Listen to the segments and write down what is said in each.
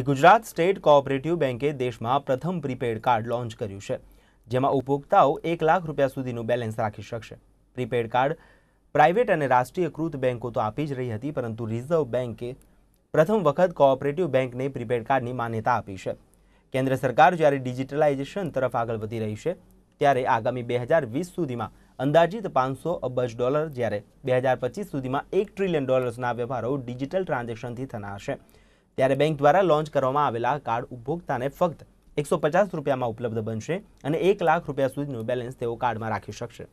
the Gujarat state cooperative બેન્કે દેશમાં પ્રથમ પ્રીપેડ કાર્ડ લોન્ચ કર્યું છે જેમાં ઉપભોક્તાઓ એક લાખ રૂપિયા સુધીનું બેલેન્સ રાખી શકશે પ્રીપેડ કાર્ડ પ્રાઇવેટ અને રાષ્ટ્રીયકૃત બેન્કો તો આપી જ રહી હતી પરંતુ રિઝર્વ બેન્કે પ્રથમ વખત કોઓપરેટિવ બેન્કને પ્રીપેડ કાર્ડની માન્યતા આપી છે કેન્દ્ર સરકાર જ્યારે ડિજિટલાઇઝેશન તરફ આગળ વધી રહી છે ત્યારે આગામી બે હજાર વીસ સુધીમાં અંદાજિત પાંચસો અબજ ડોલર જ્યારે બે હજાર પચીસ સુધીમાં એક ટ્રિલિયન ડોલર્સના વ્યવહારો ડિજિટલ ટ્રાન્ઝેક્શનથી થનાર છે ત્યારે બેંક દ્વારા લોન્ચ કરવામાં આવેલા કાર્ડ ઉપભોક્તાને ફક્ત એકસો પચાસ રૂપિયામાં ઉપલબ્ધ બનશે અને એક લાખ રૂપિયા સુધીનું બેલેન્સ તેઓ કાર્ડમાં રાખી શકશે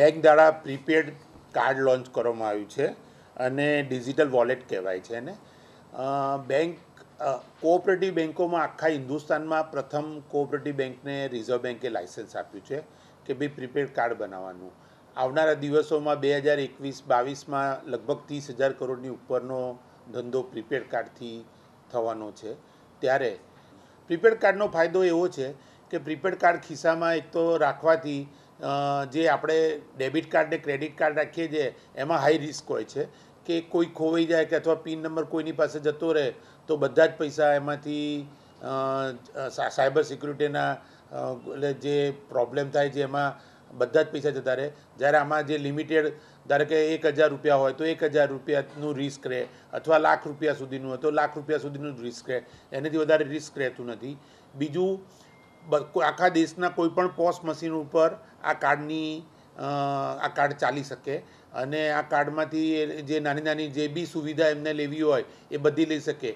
બેંક દ્વારા પ્રીપેડ કાર્ડ લોન્ચ કરવામાં આવ્યું છે અને ડિજિટલ વોલેટ કહેવાય છે એને બેંક કોઓપરેટિવ બેન્કોમાં આખા હિન્દુસ્તાનમાં પ્રથમ કોઓપરેટિવ બેન્કને રિઝર્વ બેન્કે લાઇસન્સ આપ્યું છે કે ભાઈ પ્રીપેડ કાર્ડ બનાવવાનું આવનારા દિવસોમાં બે હજાર એકવીસ બાવીસમાં લગભગ ત્રીસ હજાર કરોડની ઉપરનો ધંધો પ્રીપેડ કાર્ડથી થવાનો છે ત્યારે પ્રીપેડ કાર્ડનો ફાયદો એવો છે કે પ્રીપેડ કાર્ડ ખિસ્સામાં એક તો રાખવાથી જે આપણે ડેબિટ કાર્ડ ને ક્રેડિટ કાર્ડ રાખીએ છીએ એમાં હાઈ રિસ્ક હોય છે કે કોઈ ખોવાઈ જાય કે અથવા પિન નંબર કોઈની પાસે જતો રહે તો બધા જ પૈસા એમાંથી સાયબર સિક્યુરિટીના એટલે જે પ્રોબ્લેમ થાય છે એમાં બધા જ પૈસા જતા રહે જ્યારે આમાં જે લિમિટેડ ધારો કે એક હજાર રૂપિયા હોય તો એક હજાર રૂપિયાનું રિસ્ક રહે અથવા લાખ રૂપિયા સુધીનું હોય તો લાખ રૂપિયા સુધીનું રિસ્ક રહે એનાથી વધારે રિસ્ક રહેતું નથી બીજું આખા દેશના કોઈપણ પોસ્ટ મશીન ઉપર આ કાર્ડની આ કાર્ડ ચાલી શકે અને આ કાર્ડમાંથી જે નાની નાની જે બી સુવિધા એમને લેવી હોય એ બધી લઈ શકે